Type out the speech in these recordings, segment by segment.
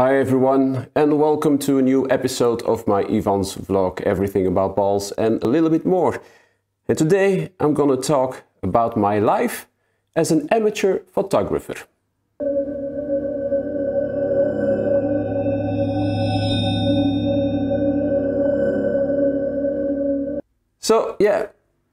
Hi everyone and welcome to a new episode of my Ivan's vlog, everything about balls and a little bit more. And today I'm gonna talk about my life as an amateur photographer. So yeah,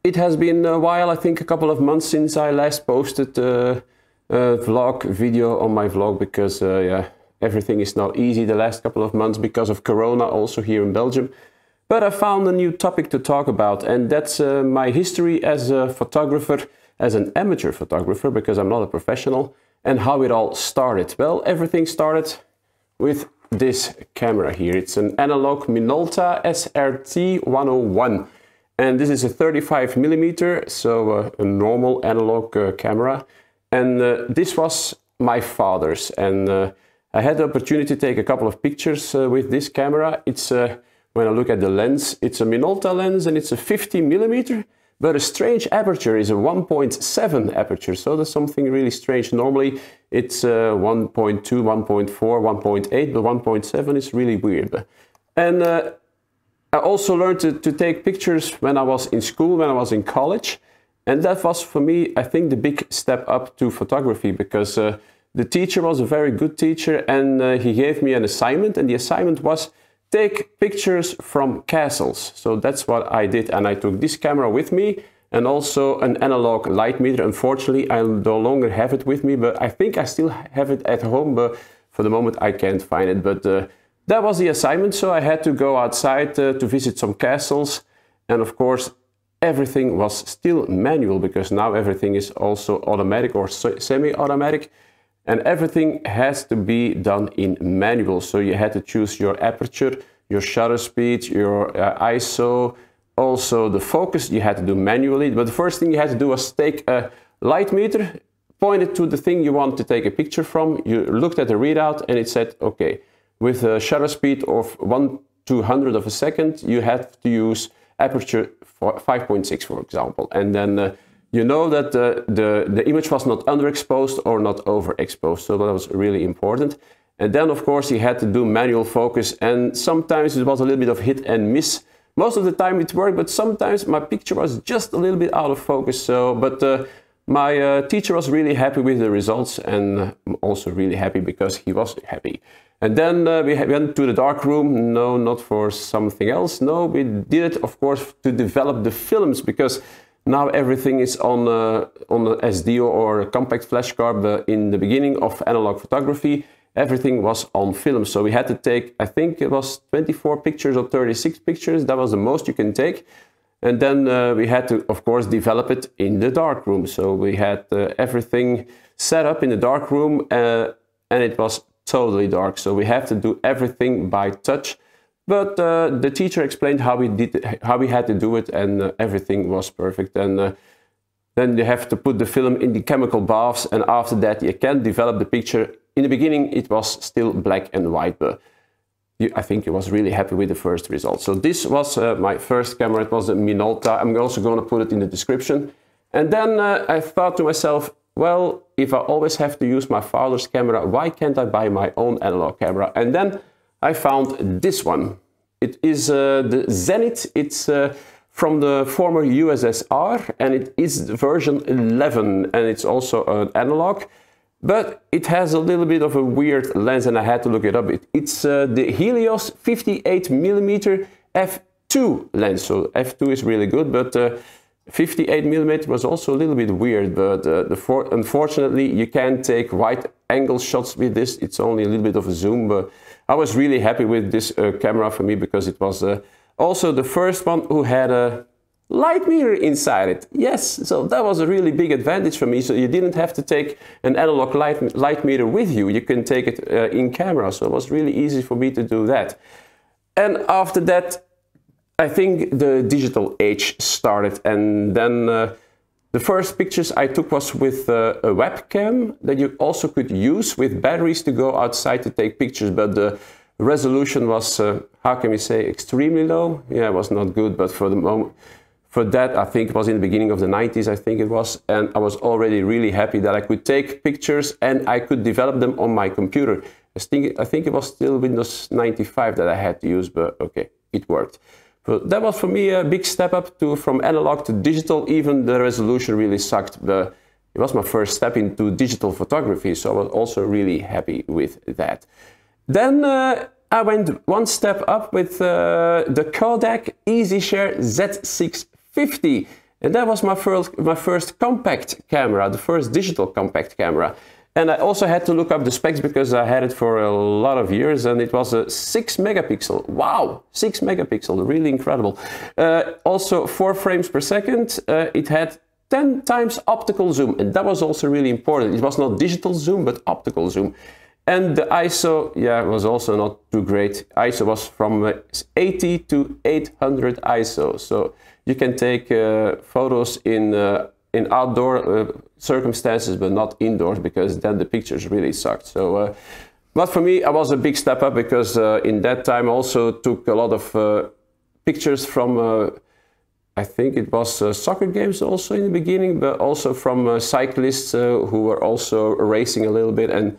it has been a while, I think a couple of months since I last posted uh, a vlog video on my vlog because uh, yeah, everything is not easy the last couple of months because of Corona, also here in Belgium. But I found a new topic to talk about, and that's uh, my history as a photographer, as an amateur photographer, because I'm not a professional, and how it all started. Well, everything started with this camera here. It's an analog Minolta SRT 101. And this is a 35 millimeter, so uh, a normal analog uh, camera. And uh, this was my father's. And uh, I had the opportunity to take a couple of pictures uh, with this camera. It's uh, when I look at the lens, it's a Minolta lens and it's a 50 millimeter, but a strange aperture is a 1.7 aperture. So there's something really strange. Normally it's uh, 1.2, 1.4, 1.8, but 1.7 is really weird. And uh, I also learned to, to take pictures when I was in school, when I was in college. And that was for me, I think, the big step up to photography because uh, the teacher was a very good teacher and uh, he gave me an assignment and the assignment was take pictures from castles. So that's what I did and I took this camera with me and also an analog light meter. Unfortunately, I no longer have it with me, but I think I still have it at home, but for the moment I can't find it. But uh, that was the assignment, so I had to go outside uh, to visit some castles. And of course, everything was still manual because now everything is also automatic or semi-automatic. And everything has to be done in manual. So you had to choose your aperture, your shutter speed, your uh, ISO, also the focus you had to do manually. But the first thing you had to do was take a light meter, point it to the thing you want to take a picture from. You looked at the readout and it said, okay, with a shutter speed of 1 200 of a second, you have to use aperture 5.6, for example. And then uh, you know that the, the, the image was not underexposed or not overexposed. So that was really important. And then, of course, he had to do manual focus, and sometimes it was a little bit of hit and miss. Most of the time it worked, but sometimes my picture was just a little bit out of focus. So, but uh, my uh, teacher was really happy with the results, and I'm um, also really happy because he was happy. And then uh, we went to the dark room. No, not for something else. No, we did it, of course, to develop the films because now everything is on a, uh, on a SD or a compact flash card. in the beginning of analog photography, everything was on film. So we had to take, I think it was 24 pictures or 36 pictures. That was the most you can take. And then uh, we had to, of course, develop it in the dark room. So we had uh, everything set up in the dark room uh, and it was totally dark. So we have to do everything by touch but uh, the teacher explained how we did, how we had to do it, and uh, everything was perfect. And uh, then you have to put the film in the chemical baths, and after that you can develop the picture. In the beginning, it was still black and white, but you, I think he was really happy with the first result. So this was uh, my first camera. It was a Minolta. I'm also going to put it in the description. And then uh, I thought to myself, well, if I always have to use my father's camera, why can't I buy my own analog camera? And then I found this one. It is uh, the Zenit. It's uh, from the former USSR and it is version 11 and it's also an analog. But it has a little bit of a weird lens and I had to look it up. It, it's uh, the Helios 58mm f2 lens. So f2 is really good, but uh, 58mm was also a little bit weird. But uh, unfortunately, you can't take wide angle shots with this. It's only a little bit of a zoom. But I was really happy with this uh, camera for me because it was uh, also the first one who had a light mirror inside it. Yes, so that was a really big advantage for me. So you didn't have to take an analog light, light with you. You can take it uh, in camera. So it was really easy for me to do that. And after that, I think the digital age started and then uh, the first pictures I took was with a, uh, a webcam that you also could use with batteries to go outside to take pictures, but the resolution was, uh, how can we say, extremely low. Yeah, it was not good, but for the moment, for that, I think it was in the beginning of the 90s, I think it was, and I was already really happy that I could take pictures and I could develop them on my computer. I think, I think it was still Windows 95 that I had to use, but okay, it worked. But that was for me a big step up to from analog to digital. Even the resolution really sucked. But it was my first step into digital photography, so I was also really happy with that. Then uh, I went one step up with uh, the Kodak EasyShare Z650. And that was my first, my first compact camera, the first digital compact camera. And I also had to look up the specs because I had it for a lot of years and it was a 6 megapixel. Wow, 6 megapixel, really incredible. Uh, also 4 frames per second, uh, it had 10 times optical zoom and that was also really important. It was not digital zoom but optical zoom. And the ISO, yeah, was also not too great. ISO was from uh, 80 to 800 ISO. So you can take uh, photos in uh, in outdoor uh, circumstances, but not indoors because then the pictures really sucked. So. Uh, but for me, I was a big step up because uh, in that time I also took a lot of uh, pictures from, uh, I think it was uh, soccer games also in the beginning, but also from cyclists who were also racing a little bit. And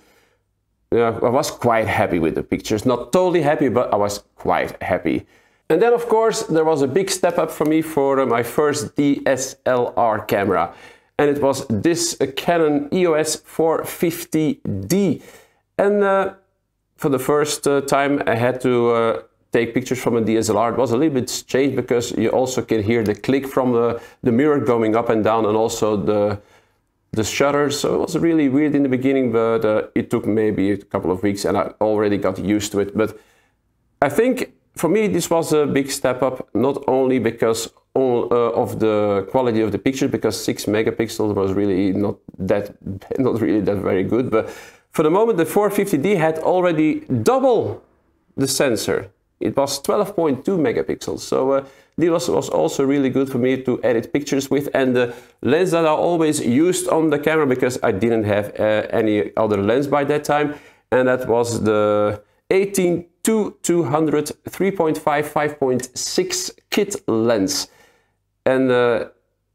I was quite happy with the pictures. Not totally happy, but I was quite happy. And then, of course, there was a big step up for me for uh, my first DSLR camera. And it was this uh, Canon EOS 450D. And uh, for the first uh, time, I had to uh, take pictures from a DSLR. It was a little bit strange because you also can hear the click from the, the mirror going up and down and also the, the shutter. So it was really weird in the beginning, but uh, it took maybe a couple of weeks and I already got used to it. But I think for me, this was a big step up, not only because all, uh, of the quality of the picture, because six megapixels was really not that not really that very good. But for the moment, the 450D had already double the sensor. It was 12.2 megapixels. So uh, this was, was also really good for me to edit pictures with, and the lens that I always used on the camera because I didn't have uh, any other lens by that time, and that was the 18 two 200 3.5 5.6 kit lens. And uh,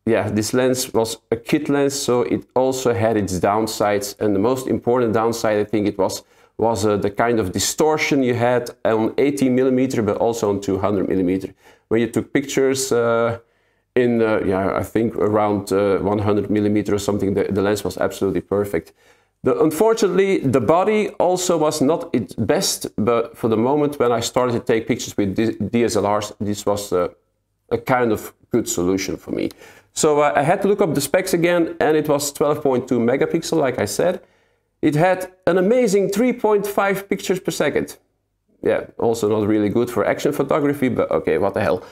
yeah, this lens was a kit lens, so it also had its downsides. And the most important downside, I think it was, was uh, the kind of distortion you had on 18 millimeter, but also on 200 millimeter. When you took pictures uh, in, uh, yeah, I think around uh, 100 millimeter or something, the, the lens was absolutely perfect. The, unfortunately, the body also was not its best, but for the moment when I started to take pictures with DSLRs, this was a, a kind of good solution for me. So uh, I had to look up the specs again, and it was 12.2 megapixel, like I said. It had an amazing 3.5 pictures per second. Yeah, also not really good for action photography, but okay, what the hell.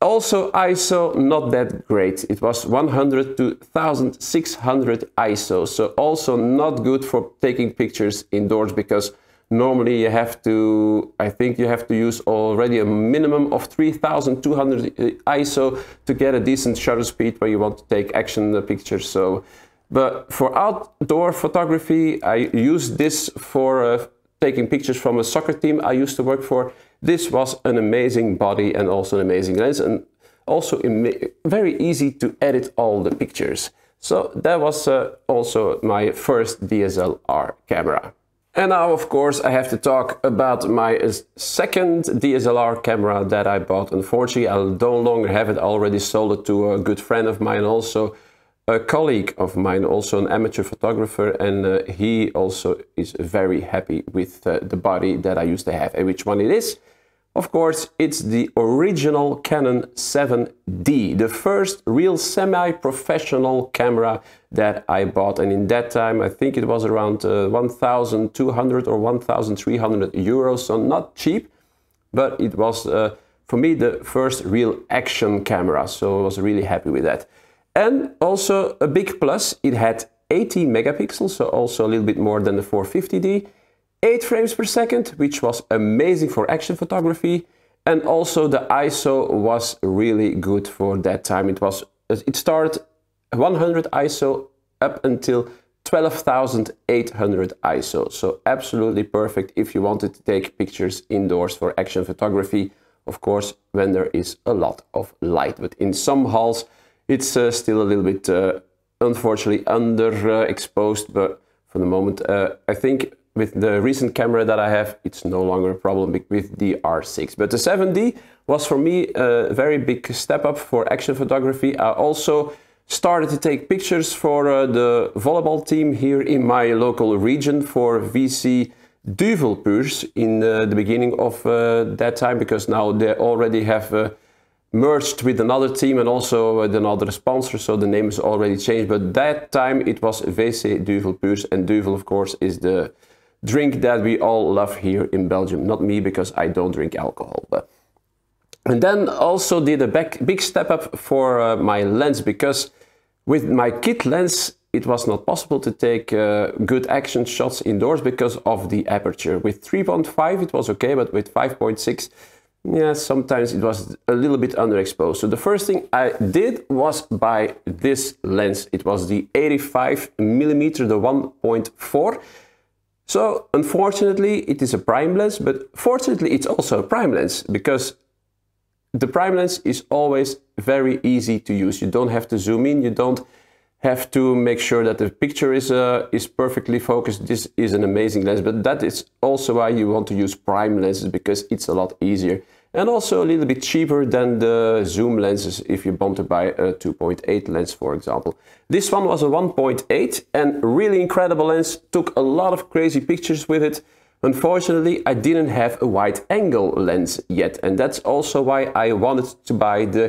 Also ISO not that great. It was 100 to 1600 ISO. So also not good for taking pictures indoors because normally you have to, I think you have to use already a minimum of 3200 uh, ISO to get a decent shutter speed when you want to take action pictures. So, but for outdoor photography, I use this for uh, taking pictures from a soccer team I used to work for. This was an amazing body and also an amazing lens and also very easy to edit all the pictures. So that was uh, also my first DSLR camera. And now, of course, I have to talk about my second DSLR camera that I bought. Unfortunately, I don't longer have it. I already sold it to a good friend of mine also a colleague of mine, also an amateur photographer, and uh, he also is very happy with uh, the body that I used to have. And which one it is? Of course, it's the original Canon 7D, the first real semi-professional camera that I bought. And in that time, I think it was around uh, 1,200 or 1,300 euros, so not cheap, but it was, uh, for me, the first real action camera, so I was really happy with that. And also a big plus, it had 80 megapixels, so also a little bit more than the 450D, 8 frames per second, which was amazing for action photography, and also the ISO was really good for that time. It was it started 100 ISO up until 12,800 ISO, so absolutely perfect if you wanted to take pictures indoors for action photography. Of course, when there is a lot of light, but in some halls it's uh, still a little bit, uh, unfortunately, underexposed. but for the moment, uh, I think with the recent camera that I have, it's no longer a problem with the R6. But the 7D was for me a very big step up for action photography. I also started to take pictures for uh, the volleyball team here in my local region for VC Duvelpuurs in uh, the beginning of uh, that time because now they already have merged with another team and also with another sponsor, so the name is already changed. But that time it was VC Duvel Puurs, and Duvel, of course, is the drink that we all love here in Belgium. Not me, because I don't drink alcohol. But. And then also did a back, big step up for uh, my lens, because with my kit lens, it was not possible to take uh, good action shots indoors because of the aperture. With 3.5 it was okay, but with 5.6 yeah, sometimes it was a little bit underexposed. So the first thing I did was buy this lens. It was the 85 millimeter, the 1.4. So unfortunately, it is a prime lens, but fortunately, it's also a prime lens because the prime lens is always very easy to use. You don't have to zoom in. You don't have to make sure that the picture is uh, is perfectly focused. This is an amazing lens, but that is also why you want to use prime lenses because it's a lot easier and also a little bit cheaper than the zoom lenses if you want to buy a 2.8 lens for example. This one was a 1.8 and really incredible lens, took a lot of crazy pictures with it. Unfortunately, I didn't have a wide angle lens yet and that's also why I wanted to buy the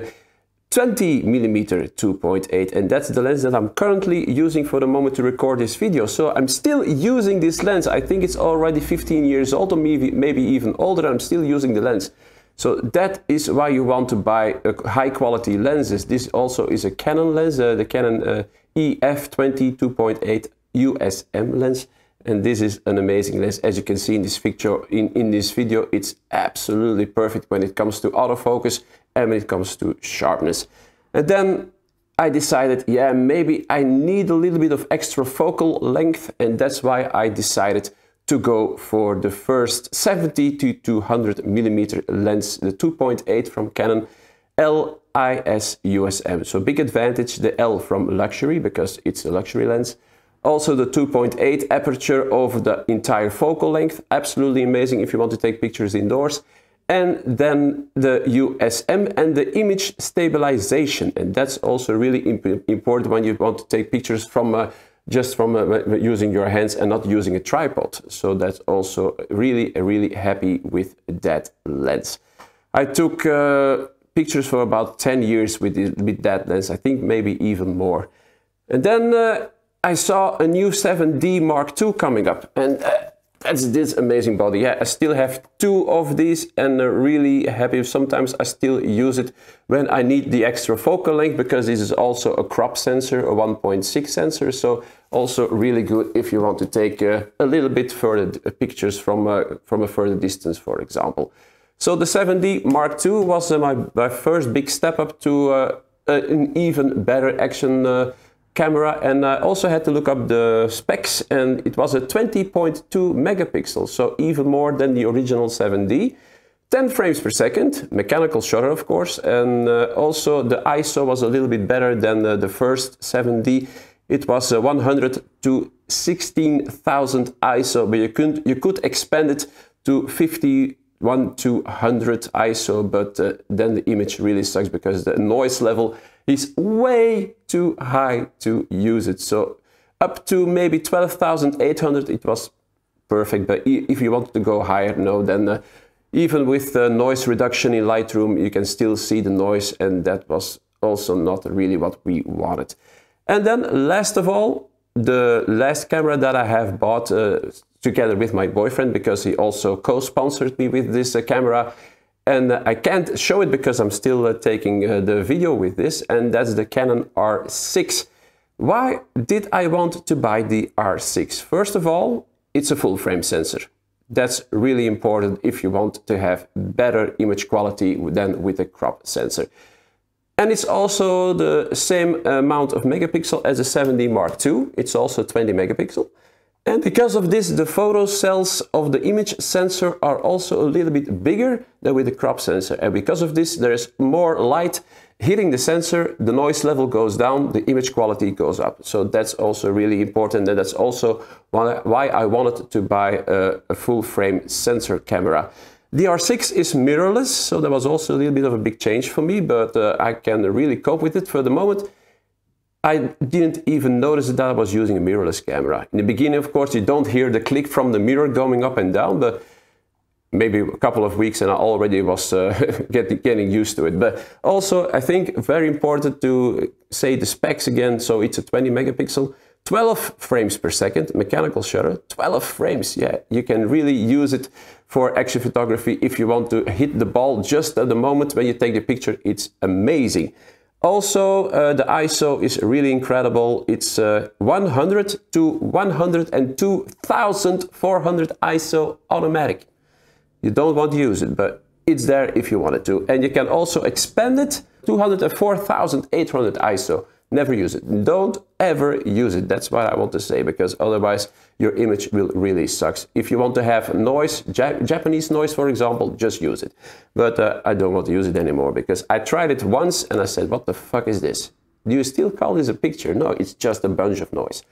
20 millimeter 2.8 and that's the lens that I'm currently using for the moment to record this video so I'm still using this lens I think it's already 15 years old or maybe, maybe even older I'm still using the lens so that is why you want to buy uh, high quality lenses this also is a Canon lens uh, the Canon uh, EF 20 2.8 USM lens and this is an amazing lens as you can see in this picture in in this video it's absolutely perfect when it comes to autofocus and when it comes to sharpness. And then I decided, yeah, maybe I need a little bit of extra focal length and that's why I decided to go for the first 70 to 200 millimeter lens, the 2.8 from Canon LIS USM. So big advantage, the L from luxury because it's a luxury lens. Also the 2.8 aperture over the entire focal length, absolutely amazing if you want to take pictures indoors and then the USM and the image stabilization. And that's also really imp important when you want to take pictures from uh, just from uh, using your hands and not using a tripod. So that's also really, really happy with that lens. I took uh, pictures for about 10 years with, it, with that lens, I think maybe even more. And then uh, I saw a new 7D Mark II coming up. And uh, that's this amazing body. Yeah, I still have two of these and I'm really happy. Sometimes I still use it when I need the extra focal length because this is also a crop sensor, a 1.6 sensor. So also really good if you want to take uh, a little bit further uh, pictures from, uh, from a further distance, for example. So the 7D Mark II was uh, my, my first big step up to an even better action camera and I also had to look up the specs and it was a 20.2 megapixels, so even more than the original 7D. 10 frames per second, mechanical shutter of course, and uh, also the ISO was a little bit better than uh, the first 7D. It was uh, 100 to 16,000 ISO, but you could, you could expand it to 51 to 100 ISO, but uh, then the image really sucks because the noise level is way too high to use it. So up to maybe 12,800, it was perfect. But if you want to go higher, no, then uh, even with the noise reduction in Lightroom, you can still see the noise. And that was also not really what we wanted. And then last of all, the last camera that I have bought uh, together with my boyfriend, because he also co-sponsored me with this uh, camera, and I can't show it because I'm still uh, taking uh, the video with this and that's the Canon R6. Why did I want to buy the R6? First of all, it's a full frame sensor. That's really important if you want to have better image quality than with a crop sensor. And it's also the same amount of megapixel as a 7D Mark II. It's also 20 megapixel. And because of this, the photo cells of the image sensor are also a little bit bigger than with the crop sensor. And because of this, there is more light hitting the sensor, the noise level goes down, the image quality goes up. So that's also really important. And that's also why I wanted to buy a, a full frame sensor camera. The R6 is mirrorless, so that was also a little bit of a big change for me, but uh, I can really cope with it for the moment. I didn't even notice that I was using a mirrorless camera. In the beginning, of course, you don't hear the click from the mirror going up and down, but maybe a couple of weeks and I already was uh, getting, getting used to it. But also, I think very important to say the specs again. So it's a 20 megapixel, 12 frames per second, mechanical shutter, 12 frames. Yeah, you can really use it for action photography if you want to hit the ball just at the moment when you take the picture. It's amazing. Also, uh, the ISO is really incredible. It's uh, 100 to 102,400 ISO automatic. You don't want to use it, but it's there if you wanted to. And you can also expand it 204,800 ISO. Never use it. Don't ever use it. That's what I want to say because otherwise your image will really sucks. If you want to have noise, ja Japanese noise, for example, just use it. But uh, I don't want to use it anymore because I tried it once and I said, what the fuck is this? Do you still call this a picture? No, it's just a bunch of noise.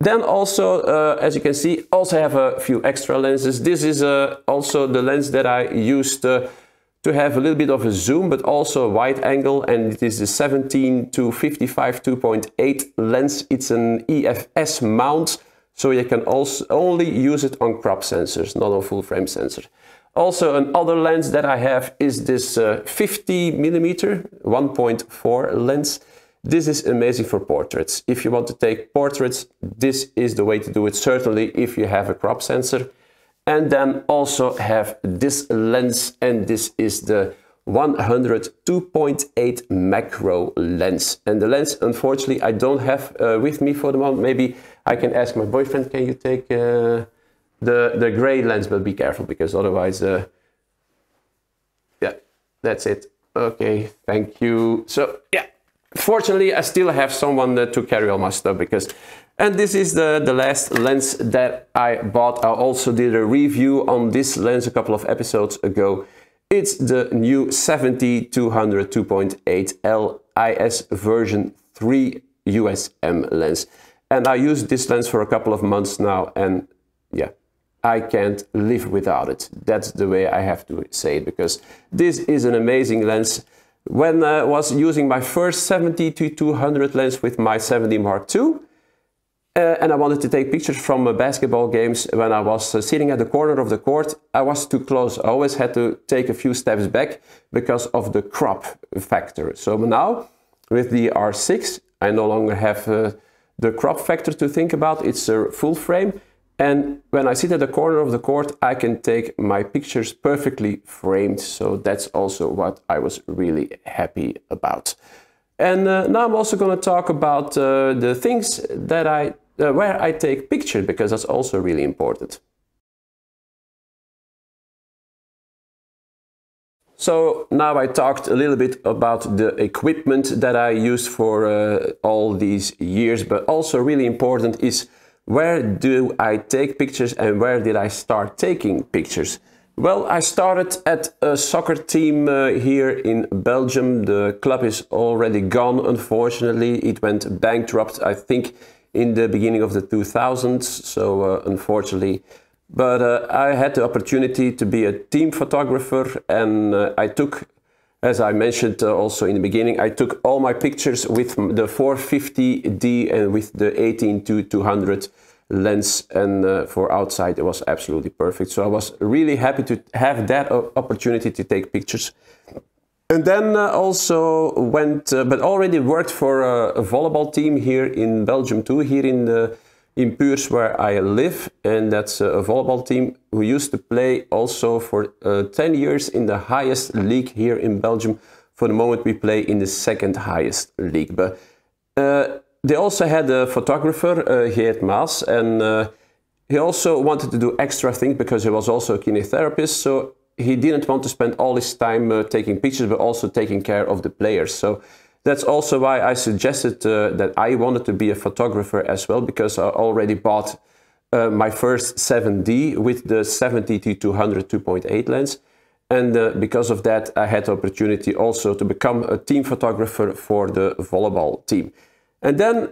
Then also, uh, as you can see, also have a few extra lenses. This is uh, also the lens that I used uh, to have a little bit of a zoom, but also a wide angle. And it is the 17 to 55 2.8 lens. It's an EFS mount. So you can also only use it on crop sensors, not on full frame sensors. Also another lens that I have is this uh, 50 millimeter 1.4 lens. This is amazing for portraits. If you want to take portraits, this is the way to do it, certainly if you have a crop sensor. And then also have this lens, and this is the 100 2.8 macro lens. And the lens, unfortunately, I don't have uh, with me for the moment. Maybe I can ask my boyfriend, can you take uh, the, the gray lens, but be careful because otherwise, uh, yeah, that's it. Okay, thank you. So yeah, fortunately I still have someone to carry all my stuff because and this is the, the last lens that I bought. I also did a review on this lens a couple of episodes ago. It's the new 70-200 2.8 LIS version 3 USM lens. And I use this lens for a couple of months now, and yeah, I can't live without it. That's the way I have to say it, because this is an amazing lens. When I was using my first 70 to 200 lens with my 70 Mark II, uh, and I wanted to take pictures from uh, basketball games when I was uh, sitting at the corner of the court. I was too close. I always had to take a few steps back because of the crop factor. So now with the R6, I no longer have uh, the crop factor to think about, it's a full frame. And when I sit at the corner of the court, I can take my pictures perfectly framed. So that's also what I was really happy about. And uh, now I'm also going to talk about uh, the things that I, uh, where I take pictures, because that's also really important. So now I talked a little bit about the equipment that I used for uh, all these years, but also really important is where do I take pictures and where did I start taking pictures? Well, I started at a soccer team uh, here in Belgium. The club is already gone, unfortunately. It went bankrupt, I think, in the beginning of the 2000s. So, uh, unfortunately, but uh, I had the opportunity to be a team photographer, and uh, I took, as I mentioned uh, also in the beginning, I took all my pictures with the 450D and with the 18 to 200 lens, and uh, for outside it was absolutely perfect. So I was really happy to have that opportunity to take pictures. And then uh, also went, uh, but already worked for a, a volleyball team here in Belgium too, here in the in Puurs where I live, and that's a volleyball team who used to play also for uh, 10 years in the highest league here in Belgium. For the moment, we play in the second highest league. But uh, they also had a photographer, uh, Geert Maas, and uh, he also wanted to do extra things because he was also a kinesiotherapist. So he didn't want to spend all his time uh, taking pictures, but also taking care of the players. So that's also why I suggested uh, that I wanted to be a photographer as well, because I already bought uh, my first 7D with the 70 200 2.8 lens. And uh, because of that, I had the opportunity also to become a team photographer for the volleyball team. And then,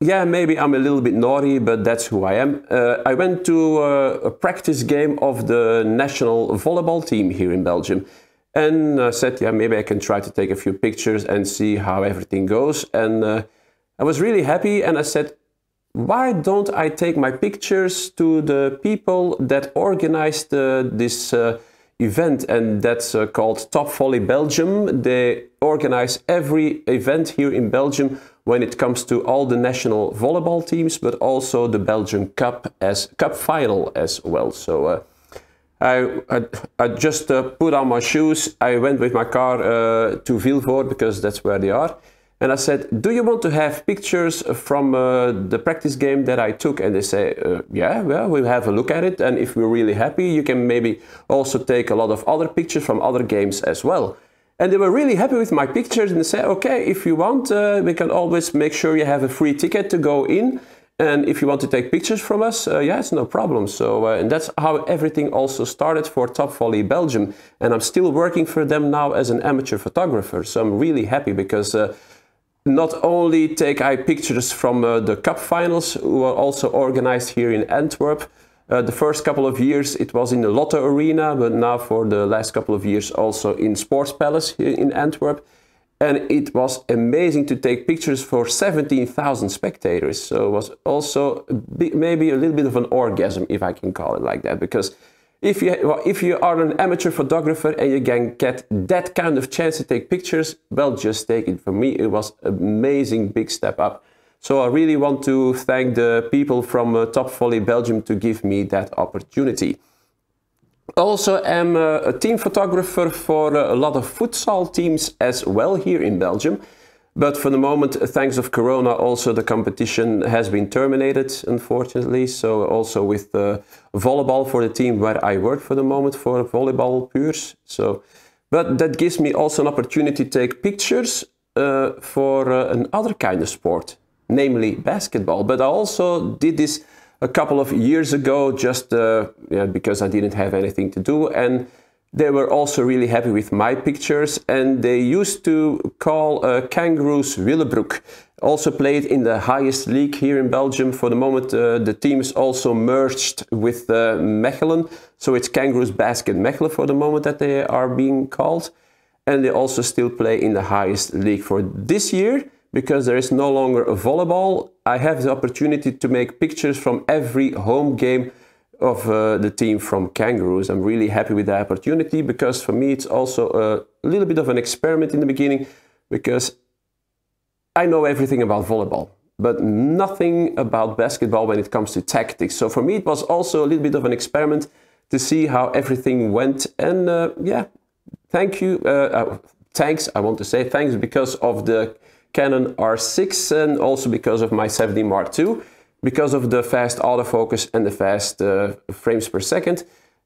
yeah, maybe I'm a little bit naughty, but that's who I am. Uh, I went to uh, a practice game of the national volleyball team here in Belgium. And I uh, said, yeah, maybe I can try to take a few pictures and see how everything goes. And uh, I was really happy. And I said, why don't I take my pictures to the people that organized uh, this uh, event? And that's uh, called Top Volley Belgium. They organize every event here in Belgium when it comes to all the national volleyball teams, but also the Belgian Cup as Cup final as well. So uh, I, I, I just uh, put on my shoes. I went with my car uh, to Villefort because that's where they are. And I said, do you want to have pictures from uh, the practice game that I took? And they say, uh, yeah, well, we'll have a look at it. And if we're really happy, you can maybe also take a lot of other pictures from other games as well. And they were really happy with my pictures and they said, okay, if you want, uh, we can always make sure you have a free ticket to go in. And if you want to take pictures from us, uh, yeah, it's no problem. So, uh, and that's how everything also started for Top Volley Belgium. And I'm still working for them now as an amateur photographer. So I'm really happy because uh, not only take I pictures from uh, the cup finals, who are also organized here in Antwerp. Uh, the first couple of years it was in the Lotto Arena, but now for the last couple of years also in Sports Palace in Antwerp and it was amazing to take pictures for 17,000 spectators. So it was also maybe a little bit of an orgasm, if I can call it like that, because if you well, if you are an amateur photographer and you can get that kind of chance to take pictures, well, just take it. For me, it was amazing big step up. So I really want to thank the people from uh, Top Volley Belgium to give me that opportunity. Also, am uh, a team photographer for uh, a lot of futsal teams as well here in Belgium. But for the moment, thanks of Corona, also the competition has been terminated, unfortunately. So also with the uh, volleyball for the team where I work for the moment for volleyball pures. So, but that gives me also an opportunity to take pictures uh, for uh, another kind of sport, namely basketball. But I also did this a couple of years ago just uh, yeah, because I didn't have anything to do. And they were also really happy with my pictures and they used to call uh, Kangaroos Willebroek. Also played in the highest league here in Belgium. For the moment, uh, the team is also merged with uh, Mechelen. So it's Kangaroos Basket Mechelen for the moment that they are being called. And they also still play in the highest league for this year because there is no longer a volleyball, I have the opportunity to make pictures from every home game of uh, the team from Kangaroos. I'm really happy with the opportunity because for me it's also a little bit of an experiment in the beginning because I know everything about volleyball, but nothing about basketball when it comes to tactics. So for me it was also a little bit of an experiment to see how everything went. And uh, yeah, thank you. Uh, uh thanks, I want to say thanks because of the Canon R6 and also because of my 7D Mark II. Because of the fast autofocus and the fast uh, frames per second,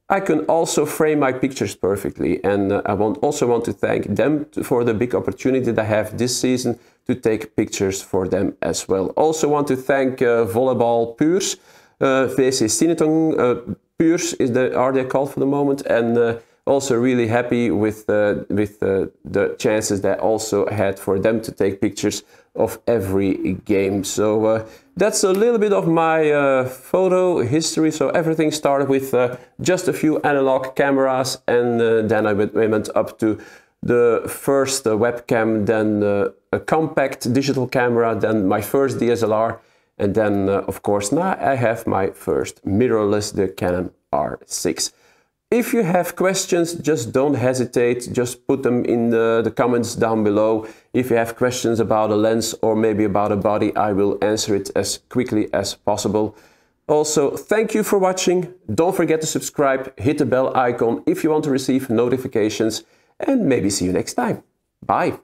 I can also frame my pictures perfectly. And uh, I want, also want to thank them for the big opportunity that I have this season to take pictures for them as well. Also want to thank uh, Volleyball Puurs, uh, VC Cinetong uh, Puurs is the, are they called for the moment, and uh, also really happy with the with the, the chances that also had for them to take pictures of every game. So uh, that's a little bit of my uh, photo history. So everything started with uh, just a few analog cameras, and uh, then I went up to the first uh, webcam, then uh, a compact digital camera, then my first DSLR, and then of course now I have my first mirrorless, the Canon R6. If you have questions, just don't hesitate. Just put them in the, the comments down below. If you have questions about a lens or maybe about a body, I will answer it as quickly as possible. Also, thank you for watching. Don't forget to subscribe, hit the bell icon if you want to receive notifications, and maybe see you next time. Bye.